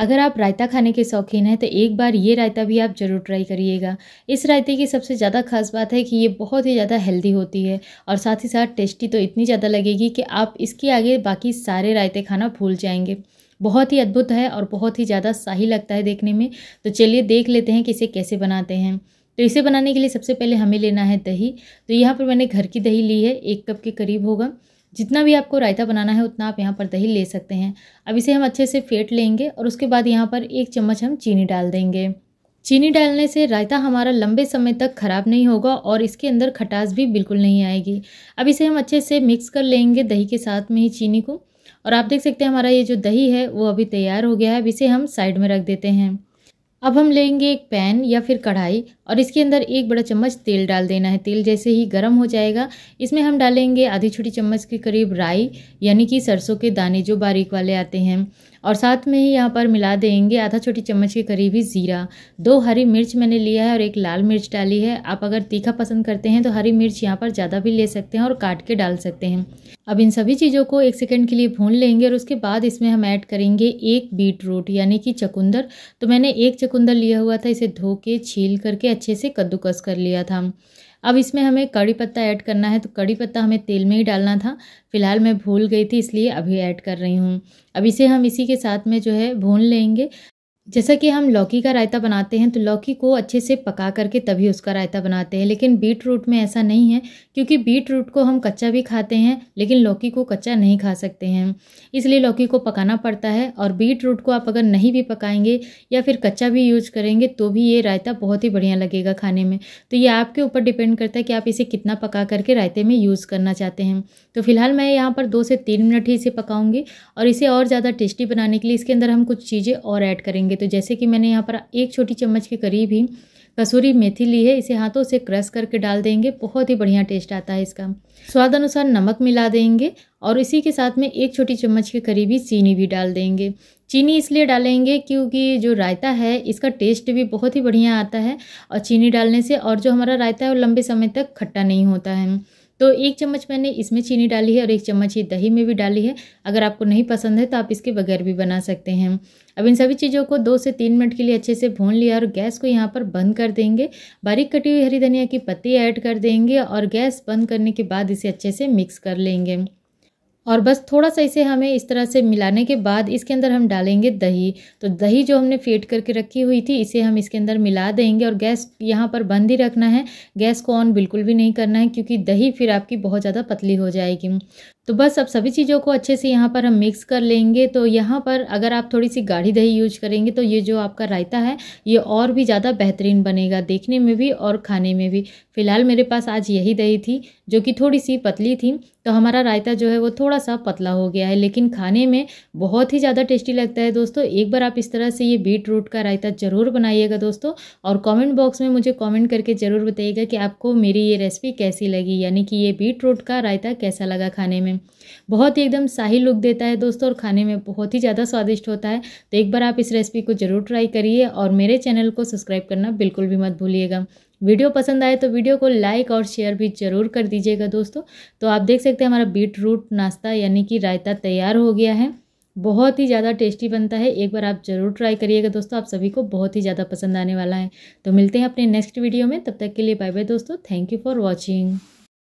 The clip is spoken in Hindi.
अगर आप रायता खाने के शौकीन हैं तो एक बार ये रायता भी आप ज़रूर ट्राई करिएगा इस रायते की सबसे ज़्यादा खास बात है कि ये बहुत ही ज़्यादा हेल्दी होती है और साथ ही साथ टेस्टी तो इतनी ज़्यादा लगेगी कि आप इसके आगे बाकी सारे रायते खाना भूल जाएंगे बहुत ही अद्भुत है और बहुत ही ज़्यादा शाही लगता है देखने में तो चलिए देख लेते हैं कि इसे कैसे बनाते हैं तो इसे बनाने के लिए सबसे पहले हमें लेना है दही तो यहाँ पर मैंने घर की दही ली है एक कप के करीब होगा जितना भी आपको रायता बनाना है उतना आप यहाँ पर दही ले सकते हैं अब इसे हम अच्छे से फेंट लेंगे और उसके बाद यहाँ पर एक चम्मच हम चीनी डाल देंगे चीनी डालने से रायता हमारा लंबे समय तक ख़राब नहीं होगा और इसके अंदर खटास भी बिल्कुल नहीं आएगी अब इसे हम अच्छे से मिक्स कर लेंगे दही के साथ में ही चीनी को और आप देख सकते हैं हमारा ये जो दही है वो अभी तैयार हो गया है अब इसे हम साइड में रख देते हैं अब हम लेंगे एक पैन या फिर कढ़ाई और इसके अंदर एक बड़ा चम्मच तेल डाल देना है तेल जैसे ही गर्म हो जाएगा इसमें हम डालेंगे आधी छोटी चम्मच के करीब राई यानी कि सरसों के दाने जो बारीक वाले आते हैं और साथ में ही यहाँ पर मिला देंगे आधा छोटी चम्मच के करीब ही ज़ीरा दो हरी मिर्च मैंने लिया है और एक लाल मिर्च डाली है आप अगर तीखा पसंद करते हैं तो हरी मिर्च यहाँ पर ज़्यादा भी ले सकते हैं और काट के डाल सकते हैं अब इन सभी चीज़ों को एक सेकेंड के लिए भून लेंगे और उसके बाद इसमें हम ऐड करेंगे एक बीट रूट यानी कि चकुंदर तो मैंने एक चकुंदर लिया हुआ था इसे धो के छील करके अच्छे से कद्दूकस कर लिया था अब इसमें हमें कड़ी पत्ता ऐड करना है तो कड़ी पत्ता हमें तेल में ही डालना था फिलहाल मैं भूल गई थी इसलिए अभी ऐड कर रही हूँ अब इसे हम इसी के साथ में जो है भून लेंगे जैसा कि हम लौकी का रायता बनाते हैं तो लौकी को अच्छे से पका करके तभी उसका रायता बनाते हैं लेकिन बीट रूट में ऐसा नहीं है क्योंकि बीट रूट को हम कच्चा भी खाते हैं लेकिन लौकी को कच्चा नहीं खा सकते हैं इसलिए लौकी को पकाना पड़ता है और बीट रूट को आप अगर नहीं भी पकाएंगे या फिर कच्चा भी यूज करेंगे तो भी ये रायता बहुत ही बढ़िया लगेगा खाने में तो ये आपके ऊपर डिपेंड करता है कि आप इसे कितना पका करके रायते में यूज़ करना चाहते हैं तो फिलहाल मैं यहाँ पर दो से तीन मिनट ही इसे पकाऊँगी और इसे और ज़्यादा टेस्टी बनाने के लिए इसके अंदर हम कुछ चीज़ें और ऐड करेंगे बनाएंगे तो जैसे कि मैंने यहाँ पर एक छोटी चम्मच के करीब ही कसूरी मेथी ली है इसे हाथों से क्रश करके डाल देंगे बहुत ही बढ़िया टेस्ट आता है इसका स्वाद अनुसार नमक मिला देंगे और इसी के साथ में एक छोटी चम्मच के करीबी चीनी भी डाल देंगे चीनी इसलिए डालेंगे क्योंकि जो रायता है इसका टेस्ट भी बहुत ही बढ़िया आता है और चीनी डालने से और जो हमारा रायता है वो लंबे समय तक खट्टा नहीं होता है तो एक चम्मच मैंने इसमें चीनी डाली है और एक चम्मच ही दही में भी डाली है अगर आपको नहीं पसंद है तो आप इसके बगैर भी बना सकते हैं अब इन सभी चीज़ों को दो से तीन मिनट के लिए अच्छे से भून लिया और गैस को यहाँ पर बंद कर देंगे बारीक कटी हुई हरी धनिया की पत्ती ऐड कर देंगे और गैस बंद करने के बाद इसे अच्छे से मिक्स कर लेंगे और बस थोड़ा सा इसे हमें इस तरह से मिलाने के बाद इसके अंदर हम डालेंगे दही तो दही जो हमने फेट करके रखी हुई थी इसे हम इसके अंदर मिला देंगे और गैस यहाँ पर बंद ही रखना है गैस को ऑन बिल्कुल भी नहीं करना है क्योंकि दही फिर आपकी बहुत ज़्यादा पतली हो जाएगी तो बस अब सभी चीज़ों को अच्छे से यहाँ पर हम मिक्स कर लेंगे तो यहाँ पर अगर आप थोड़ी सी गाढ़ी दही यूज करेंगे तो ये जो आपका रायता है ये और भी ज़्यादा बेहतरीन बनेगा देखने में भी और खाने में भी फ़िलहाल मेरे पास आज यही दही थी जो कि थोड़ी सी पतली थी तो हमारा रायता जो है वो थोड़ा सा पतला हो गया है लेकिन खाने में बहुत ही ज़्यादा टेस्टी लगता है दोस्तों एक बार आप इस तरह से ये बीट रूट का रायता ज़रूर बनाइएगा दोस्तों और कमेंट बॉक्स में मुझे कमेंट करके ज़रूर बताइएगा कि आपको मेरी ये रेसिपी कैसी लगी यानी कि ये बीट रूट का रायता कैसा लगा खाने में में बहुत ही एकदम शाही लुक देता है दोस्तों और खाने में बहुत ही ज़्यादा स्वादिष्ट होता है तो एक बार आप इस रेसिपी को ज़रूर ट्राई करिए और मेरे चैनल को सब्सक्राइब करना बिल्कुल भी मत भूलिएगा वीडियो पसंद आए तो वीडियो को लाइक और शेयर भी जरूर कर दीजिएगा दोस्तों तो आप देख सकते हैं हमारा बीट रूट नाश्ता यानी कि रायता तैयार हो गया है बहुत ही ज़्यादा टेस्टी बनता है एक बार आप ज़रूर ट्राई करिएगा दोस्तों आप सभी को बहुत ही ज़्यादा पसंद आने वाला है तो मिलते हैं अपने नेक्स्ट वीडियो में तब तक के लिए बाय बाय दोस्तों थैंक यू फॉर वॉचिंग